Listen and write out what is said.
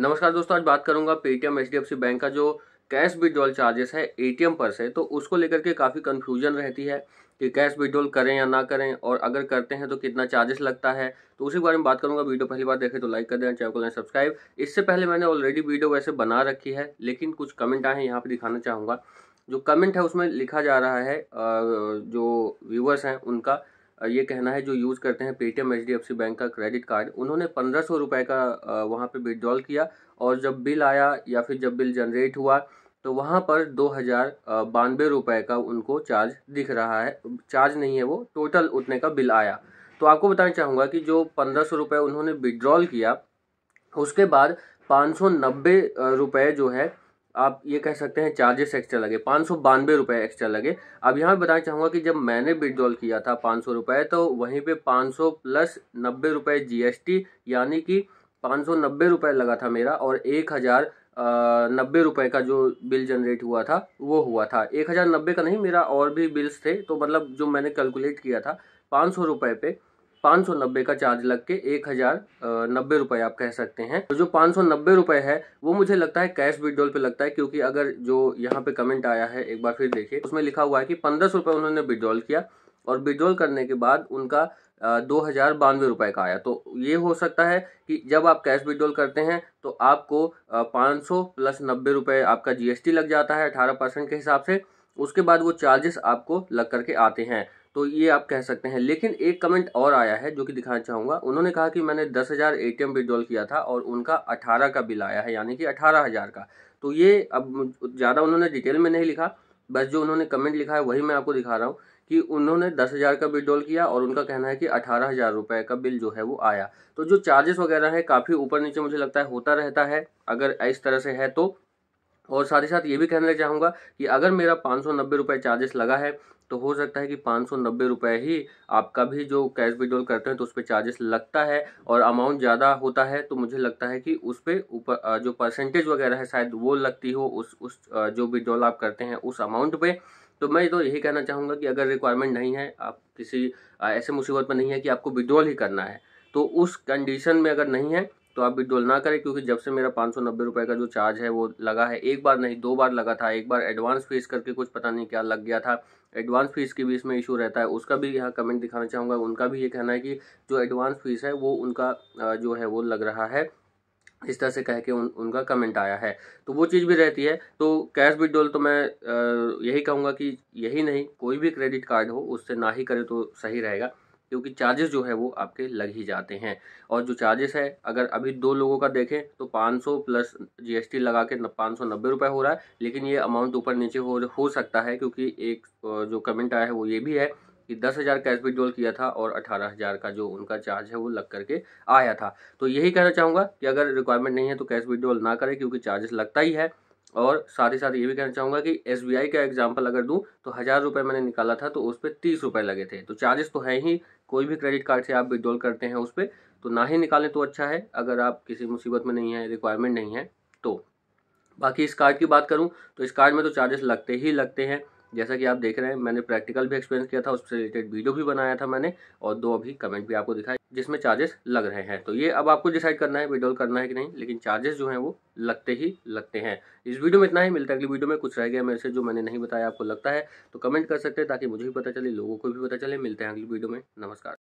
नमस्कार दोस्तों आज बात करूंगा पेटीएम एच बैंक का जो कैश विड्रॉल चार्जेस है एटीएम पर से तो उसको लेकर के काफ़ी कन्फ्यूजन रहती है कि कैश विड्रॉल करें या ना करें और अगर करते हैं तो कितना चार्जेस लगता है तो उसी के बारे में बात करूंगा वीडियो पहली बार देखें तो लाइक कर दें चैनल को लें सब्सक्राइब इससे पहले मैंने ऑलरेडी वीडियो वैसे बना रखी है लेकिन कुछ कमेंट आए हैं यहाँ पर दिखाना चाहूँगा जो कमेंट है उसमें लिखा जा रहा है जो व्यूवर्स हैं उनका ये कहना है जो यूज़ करते हैं पेटीएम एच डी बैंक का क्रेडिट कार्ड उन्होंने पंद्रह सौ रुपये का वहाँ पर विड्रॉल किया और जब बिल आया या फिर जब बिल जनरेट हुआ तो वहाँ पर दो हज़ार बानवे रुपये का उनको चार्ज दिख रहा है चार्ज नहीं है वो टोटल उतने का बिल आया तो आपको बताना चाहूँगा कि जो पंद्रह सौ रुपये उन्होंने विड्रॉल किया उसके बाद पाँच सौ नब्बे रुपये जो है आप ये कह सकते हैं चार्जेस एक्स्ट्रा लगे पाँच सौ बानवे रुपये एक्स्ट्रा लगे अब यहाँ बताना चाहूँगा कि जब मैंने विड्रॉल किया था पाँच सौ रुपये तो वहीं पे पाँच सौ प्लस नब्बे रुपये टी यानी कि पाँच सौ नब्बे रुपये लगा था मेरा और एक हज़ार नब्बे रुपये का जो बिल जनरेट हुआ था वो हुआ था एक हज़ार नब्बे का नहीं मेरा और भी बिल्स थे तो मतलब जो मैंने कैलकुलेट किया था पाँच सौ रुपये पे पाँच सौ नब्बे का चार्ज लग के एक हज़ार नब्बे रुपये आप कह सकते हैं तो जो पाँच सौ नब्बे रुपये है वो मुझे लगता है कैश विड्रॉल पे लगता है क्योंकि अगर जो यहाँ पे कमेंट आया है एक बार फिर देखिए उसमें लिखा हुआ है कि पंद्रह सौ रुपये उन्होंने विड्रॉल किया और विड्रॉल करने के बाद उनका दो हज़ार बानवे रुपये का आया तो ये हो सकता है कि जब आप कैश विड्रॉल करते हैं तो आपको पाँच सौ प्लस नब्बे रुपये आपका जीएसटी लग जाता है अठारह परसेंट के हिसाब से उसके बाद वो चार्जेस आपको लग करके आते हैं तो ये आप कह सकते हैं लेकिन एक कमेंट और आया है जो कि दिखाना चाहूँगा उन्होंने कहा कि मैंने दस हज़ार ए टी विड्रॉल किया था और उनका अठारह का बिल आया है यानी कि अठारह हज़ार का तो ये अब ज़्यादा उन्होंने डिटेल में नहीं लिखा बस जो उन्होंने कमेंट लिखा है वही मैं आपको दिखा रहा हूँ कि उन्होंने दस हज़ार का विड्रॉल किया और उनका कहना है कि अठारह हज़ार रुपये का बिल जो है वो आया तो जो चार्जेस वगैरह है काफ़ी ऊपर नीचे मुझे लगता है होता रहता है अगर इस तरह से है तो और साथ ही साथ ये भी कहना चाहूँगा कि अगर मेरा पाँच सौ नब्बे रुपये चार्जेस लगा है तो हो सकता है कि पाँच सौ नब्बे रुपये ही आपका भी जो कैश विड्रॉल करते हैं तो उस पर चार्जेस लगता है और अमाउंट ज़्यादा होता है तो मुझे लगता है कि उस पर ऊपर जो परसेंटेज वगैरह है शायद वो लगती हो उस उस जो विड्रॉल आप करते हैं उस अमाउंट पर तो मैं तो यही कहना चाहूँगा कि अगर रिक्वायरमेंट नहीं है आप किसी ऐसे मुसीबत में नहीं है कि आपको विड्रॉल ही करना है तो उस कंडीशन में अगर नहीं है तो आप विड्रॉल ना करें क्योंकि जब से मेरा पाँच रुपये का जो चार्ज है वो लगा है एक बार नहीं दो बार लगा था एक बार एडवांस फीस करके कुछ पता नहीं क्या लग गया था एडवांस फीस की भी इसमें इशू रहता है उसका भी यहाँ कमेंट दिखाना चाहूँगा उनका भी ये कहना है कि जो एडवांस फीस है वो उनका जो है वो लग रहा है इस तरह से कह के उन, उनका कमेंट आया है तो वो चीज़ भी रहती है तो कैश विड्रॉल तो मैं यही कहूँगा कि यही नहीं कोई भी क्रेडिट कार्ड हो उससे ना ही करे तो सही रहेगा क्योंकि चार्जेस जो है वो आपके लग ही जाते हैं और जो चार्जेस है अगर अभी दो लोगों का देखें तो 500 प्लस जीएसटी लगा के पाँच सौ नब्बे रुपये हो रहा है लेकिन ये अमाउंट ऊपर नीचे हो हो सकता है क्योंकि एक जो कमेंट आया है वो ये भी है कि दस हज़ार कैश विड्रॉल किया था और अठारह हज़ार का जो उनका चार्ज है वो लग करके आया था तो यही कहना चाहूँगा कि अगर रिक्वायरमेंट नहीं है तो कैश विड्रॉल ना करें क्योंकि चार्जेस लगता ही है और साथ ही साथ ये भी कहना चाहूँगा कि एस का एग्जाम्पल अगर दूँ तो हज़ार रुपये मैंने निकाला था तो उस पर तीस रुपये लगे थे तो चार्जेस तो हैं ही कोई भी क्रेडिट कार्ड से आप विड्रॉल करते हैं उस पर तो ना ही निकालें तो अच्छा है अगर आप किसी मुसीबत में नहीं है रिक्वायरमेंट नहीं है तो बाकी इस कार्ड की बात करूँ तो इस कार्ड में तो चार्जेस लगते ही लगते हैं जैसा कि आप देख रहे हैं मैंने प्रैक्टिकल भी एक्सपीरियंस किया था उससे रिलेटेड वीडियो भी बनाया था मैंने और दो अभी कमेंट भी आपको दिखाई जिसमें चार्जेस लग रहे हैं तो ये अब आपको डिसाइड करना है विड्रॉल करना है कि नहीं लेकिन चार्जेस जो हैं वो लगते ही लगते हैं इस वीडियो में इतना ही मिलता है अगली वीडियो में कुछ रह गया मेरे से जो मैंने नहीं बताया आपको लगता है तो कमेंट कर सकते हैं ताकि मुझे भी पता चले लोगों को भी पता चले मिलते हैं अगली वीडियो में नमस्कार